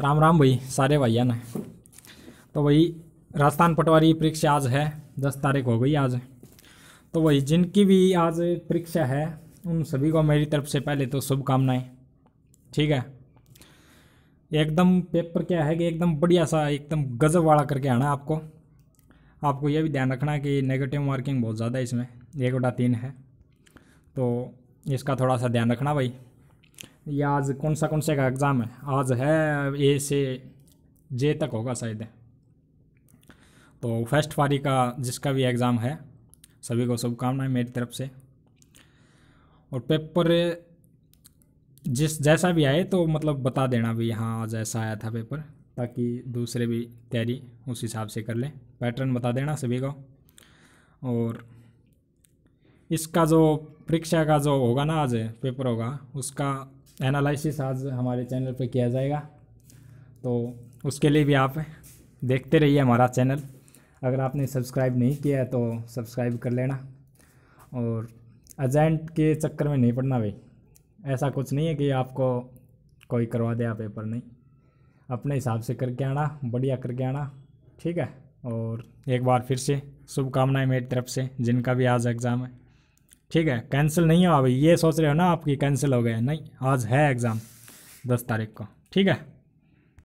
राम राम भाई सारे भैया ना तो वही राजस्थान पटवारी परीक्षा आज है दस तारीख हो गई आज तो वही जिनकी भी आज परीक्षा है उन सभी को मेरी तरफ से पहले तो शुभकामनाएँ ठीक है एकदम पेपर क्या है कि एकदम बढ़िया सा एकदम गजब वाला करके आना आपको आपको यह भी ध्यान रखना कि नेगेटिव मार्किंग बहुत ज़्यादा है इसमें एक बटा तीन है तो इसका थोड़ा सा ध्यान रखना भाई या आज कौन सा कौन सा का एग्ज़ाम है आज है ए से जे तक होगा शायद तो फर्स्ट फारी का जिसका भी एग्ज़ाम है सभी को शुभकामनाएं मेरी तरफ से और पेपर जिस जैसा भी आए तो मतलब बता देना भी हाँ आज ऐसा आया था पेपर ताकि दूसरे भी तैयारी उस हिसाब से कर लें पैटर्न बता देना सभी को और इसका जो परीक्षा का जो होगा ना आज पेपर होगा उसका एनालिसिस आज हमारे चैनल पे किया जाएगा तो उसके लिए भी आप देखते रहिए हमारा चैनल अगर आपने सब्सक्राइब नहीं किया है तो सब्सक्राइब कर लेना और एजेंट के चक्कर में नहीं पड़ना भाई ऐसा कुछ नहीं है कि आपको कोई करवा दे आप पेपर नहीं अपने हिसाब से करके आना बढ़िया करके आना ठीक है और एक बार फिर से शुभकामनाएं मेरी तरफ से जिनका भी आज एग्ज़ाम है ठीक है कैंसिल नहीं हो अभी ये सोच रहे हो ना आपकी कैंसिल हो गया नहीं आज है एग्ज़ाम दस तारीख को ठीक है